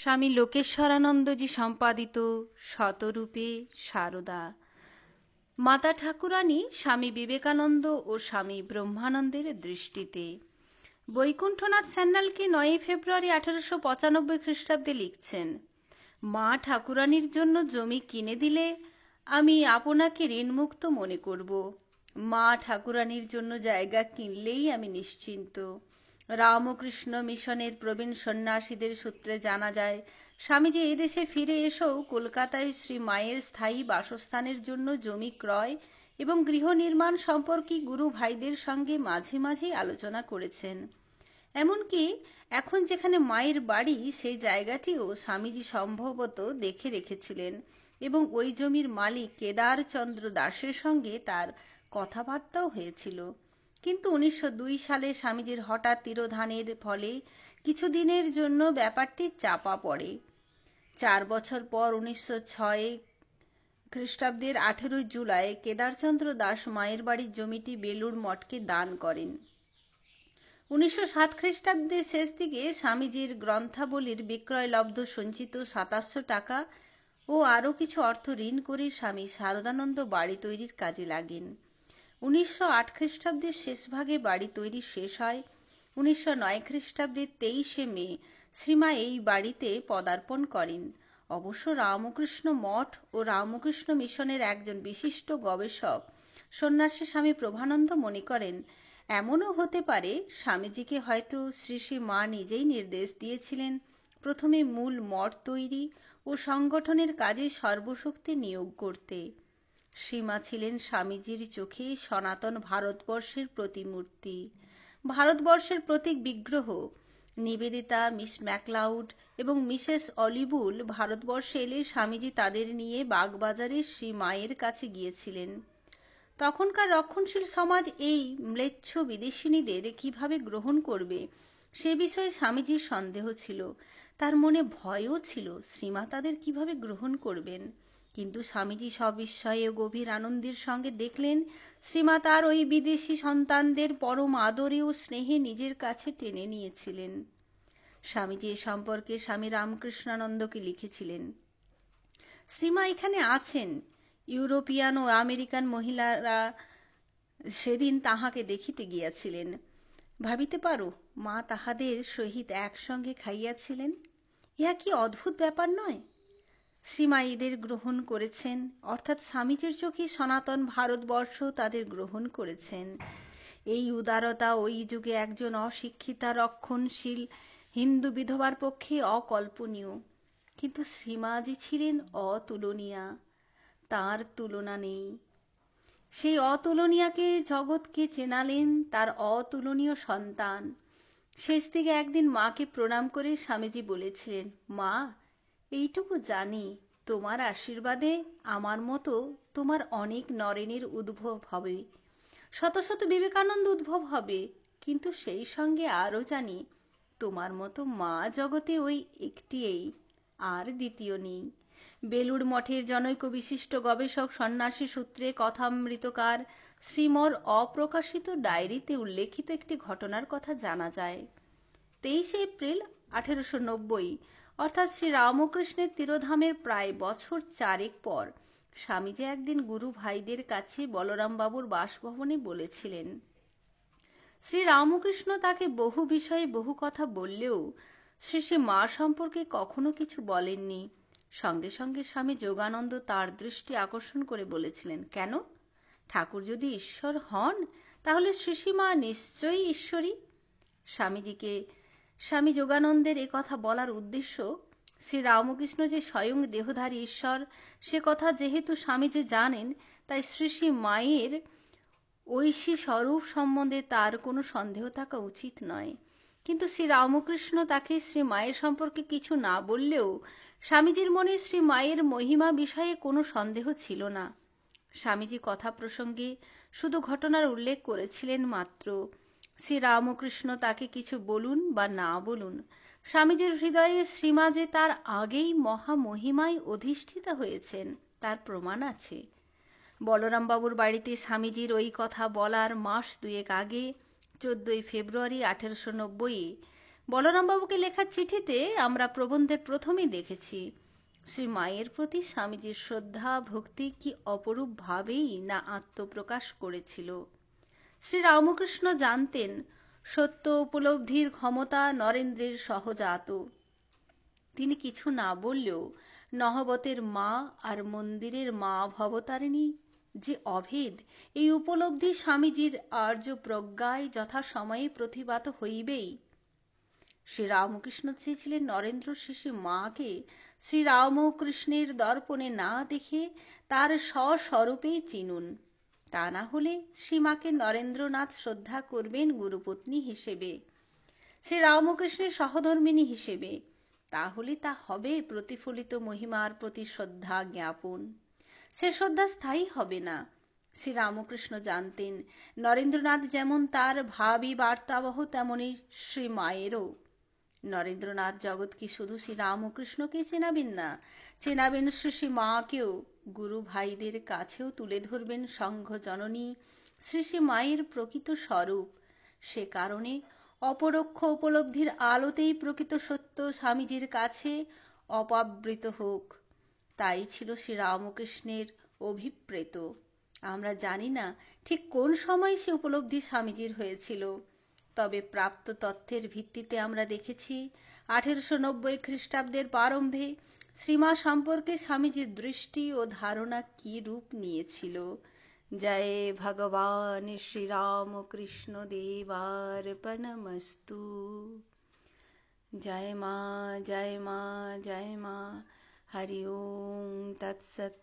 স্বামী লোকেশ্বরানন্দজি সম্পাদিত শতরূপে সারদা মাতা ঠাকুরানী স্বামী বিবেকানন্দ ও স্বামী ব্রহ্মানন্দের দৃষ্টিতে বৈকুণ্ঠনাথ স্যান্যালকে নয়ই ফেব্রুয়ারি আঠারোশো পঁচানব্বই খ্রিস্টাব্দে লিখছেন মা ঠাকুরানীর জন্য জমি কিনে দিলে আমি আপনাকে ঋণমুক্ত মনে করব মা ঠাকুরানীর জন্য জায়গা কিনলেই আমি নিশ্চিন্ত রামকৃষ্ণ মিশনের প্রবীণ সন্ন্যাসীদের সূত্রে জানা যায় স্বামীজি এদেশে ফিরে এসেও কলকাতায় শ্রী মায়ের স্থায়ী বাসস্থানের জন্য জমি ক্রয় এবং গৃহ নির্মাণ সম্পর্কে গুরু ভাইদের সঙ্গে মাঝে মাঝে আলোচনা করেছেন এমনকি এখন যেখানে মায়ের বাড়ি সেই জায়গাটিও স্বামীজি সম্ভবত দেখে রেখেছিলেন এবং ওই জমির মালিক কেদারচন্দ্র দাসের সঙ্গে তার কথাবার্তাও হয়েছিল কিন্তু উনিশশো সালে স্বামীজির হঠাৎ তিরোধানের ফলে কিছুদিনের জন্য ব্যাপারটি চাপা পড়ে চার বছর পর উনিশশো ছয় খ্রিস্টাব্দের আঠেরোই জুলাই কেদারচন্দ্র দাস মায়ের বাড়ির জমিটি বেলুর মঠকে দান করেন উনিশশো সাত খ্রিস্টাব্দের শেষ দিকে স্বামীজির গ্রন্থাবলীর বিক্রয়লব্ধ সঞ্চিত সাতাশশো টাকা ও আরও কিছু অর্থ ঋণ করে স্বামী শারদানন্দ বাড়ি তৈরির কাজে লাগেন উনিশশো আট খ্রিস্টাব্দের শেষভাগে বাড়ি তৈরি শেষ হয় উনিশশো নয় খ্রিস্টাব্দের তেইশে মে শ্রীমা এই বাড়িতে পদার্পণ করেন অবশ্য রামকৃষ্ণ মঠ ও রামকৃষ্ণ মিশনের একজন বিশিষ্ট গবেষক সন্ন্যাসী স্বামী প্রভানন্দ মনে করেন এমনও হতে পারে স্বামীজিকে হয়তো শ্রী শ্রী মা নিজেই নির্দেশ দিয়েছিলেন প্রথমে মূল মঠ তৈরি ও সংগঠনের কাজে সর্বশক্তি নিয়োগ করতে সীমা ছিলেন স্বামীজির চোখে সনাতন ভারতবর্ষের প্রতিমূর্তি ভারতবর্ষের প্রতীক বিগ্রহ নিবেদিতা মিস ম্যাকলাউড এবং মিসেস অলিবুল ভারতবর্ষে এলে স্বামীজি তাদের নিয়ে বাগবাজারে শ্রী মায়ের কাছে গিয়েছিলেন তখনকার রক্ষণশীল সমাজ এই ম্লেচ্ছ বিদেশিনীদের কিভাবে গ্রহণ করবে সে বিষয়ে স্বামীজির সন্দেহ ছিল তার মনে ভয়ও ছিল শ্রীমা তাদের কিভাবে গ্রহণ করবেন কিন্তু স্বামীজি সবিস্ময়ে গভীর আনন্দের সঙ্গে দেখলেন শ্রীমা তার ওই বিদেশি সন্তানদের পরম আদরে ও স্নেহে নিজের কাছে টেনে নিয়েছিলেন স্বামীজি এ সম্পর্কে স্বামী রামকৃষ্ণানন্দকে লিখেছিলেন শ্রীমা এখানে আছেন ইউরোপিয়ান ও আমেরিকান মহিলারা সেদিন তাহাকে দেখিতে গিয়াছিলেন ভাবিতে পারো মা তাহাদের সহিত একসঙ্গে খাইয়াছিলেন ইহা কি অদ্ভুত ব্যাপার নয় শ্রীমাইদের গ্রহণ করেছেন অর্থাৎ স্বামীজির চোখে সনাতন ভারতবর্ষ তাদের গ্রহণ করেছেন এই উদারতা ওই যুগে একজন অশিক্ষিতা রক্ষণশীল হিন্দু বিধবার পক্ষে অকল্পনীয় কিন্তু শ্রীমাজি ছিলেন অতুলনীয়া তার তুলনা নেই সেই অতুলনীয়াকে জগৎকে চেনালেন তার অতুলনীয় সন্তান শেষ দিকে একদিন মাকে প্রণাম করে স্বামীজি বলেছিলেন মা এইটুকু জানি তোমার আশীর্বাদে আমার মতো তোমার অনেক নরেনের উদ্ভব হবে শত শত বিবেকানন্দ উদ্ভব হবে কিন্তু সেই সঙ্গে আরও জানি তোমার মতো মা জগতে ওই একটি এই আর দ্বিতীয় নেই বেলুড় মঠের জনৈক বিশিষ্ট গবেষক সন্ন্যাসী সূত্রে কথামৃতকার শ্রীমর অপ্রকাশিত ডায়েরিতে উল্লেখিত একটি ঘটনার কথা জানা যায় তেইশে এপ্রিল আঠেরোশো নব্বই অর্থাৎ শ্রী রামকৃষ্ণের তিরোধামের প্রায় বছর চারেক পর স্বামীজি একদিন গুরু ভাইদের কাছে বলরামবাবুর বাসভবনে বলেছিলেন শ্রী রামকৃষ্ণ তাকে বহু বিষয়ে বহু কথা বললেও শ্রী শ্রী মা সম্পর্কে কখনো কিছু বলেননি সঙ্গে সঙ্গে স্বামী যোগানন্দ তার দৃষ্টি আকর্ষণ করে বলেছিলেন কেন ঠাকুর যদি ঈশ্বর হন তাহলে মা নিশ্চয়ই ঈশ্বরী স্বামীজিকে স্বামী যোগানন্দের এ কথা বলার উদ্দেশ্য শ্রী রামকৃষ্ণ যে স্বয়ং দেহধারী ঈশ্বর সে কথা যেহেতু স্বামীজি জানেন তাই শ্রী শ্রী মায়ের ঐশী স্বরূপ সম্বন্ধে তার কোনো সন্দেহ থাকা উচিত নয় কিন্তু শ্রী রামকৃষ্ণ তাকে শ্রী মায়ের সম্পর্কে কিছু না বললেও স্বামীজির মনে শ্রী মায়ের মহিমা বিষয়ে কোনো সন্দেহ ছিল না স্বামীজি কথা প্রসঙ্গে শুধু ঘটনার উল্লেখ করেছিলেন মাত্র শ্রী রামকৃষ্ণ তাকে কিছু বলুন বা না বলুন স্বামীজির হৃদয়ে শ্রীমা যে তার আগেই মহামহিমায় অধিষ্ঠিত হয়েছেন তার প্রমাণ আছে বলরামবাবুর বাড়িতে স্বামীজির ওই কথা বলার মাস দুয়েক আগে চোদ্দই ফেব্রুয়ারি আঠেরোশো নব্বইয়ে বলরামবাবুকে লেখা চিঠিতে আমরা প্রবন্ধের প্রথমে দেখেছি শ্রী মায়ের প্রতি স্বামীজির শ্রদ্ধা ভক্তি কি অপরূপভাবেই না আত্মপ্রকাশ করেছিল শ্রীরামকৃষ্ণ জানতেন সত্য উপলব্ধির ক্ষমতা নরেন্দ্রের সহজাত তিনি কিছু না বললেও নহবতের মা আর মন্দিরের মা ভবতারিণী যে অভেদ এই উপলব্ধি স্বামীজির আর্য প্রজ্ঞায় যথাসময়ে প্রতিবাদ হইবেই শ্রী রামকৃষ্ণ চেয়েছিলেন নরেন্দ্র শেষে মাকে রামকৃষ্ণের দর্পণে না দেখে তার স্বস্বরূপেই চিনুন তা না হলে সীমাকে নরেন্দ্রনাথ শ্রদ্ধা করবেন গুরুপত্নী হিসেবে শ্রী রামকৃষ্ণের সহধর্মিণী হিসেবে তাহলে তা হবে প্রতিফলিত মহিমার প্রতি শ্রদ্ধা জ্ঞাপন সে শ্রদ্ধা স্থায়ী হবে না শ্রী রামকৃষ্ণ জানতেন নরেন্দ্রনাথ যেমন তার ভাবি বার্তাবহ তেমনি শ্রী মায়েরও নরেন্দ্রনাথ জগৎ কি শুধু শ্রী রামকৃষ্ণকে চেনাবেন না চেনাবেন শ্রী মাকেও গুরু ভাইদের কাছেও তুলে ধরবেন সংঘ জননী শ্রী শ্রী মায়ের প্রকৃত স্বরূপ সে কারণে অপরোক্ষ উপলব্ধির আলোতেই প্রকৃত সত্য স্বামীজির কাছে অপাবৃত হোক তাই ছিল শ্রী রামকৃষ্ণের অভিপ্রেত আমরা জানি না ঠিক কোন সময় সে উপলব্ধি স্বামীজির হয়েছিল তবে প্রাপ্ত তথ্যের ভিত্তিতে আমরা দেখেছি আঠেরোশো নব্বই খ্রিস্টাব্দের প্রারম্ভে শ্রীমা সম্পর্কে স্বামীজির দৃষ্টি ও ধারণা কি রূপ নিয়েছিল জয় ভগবান শ্রীরাম কৃষ্ণ দেবার্পণমস্তু জয় মা জয় মা জয় মা হরি ওম তৎসত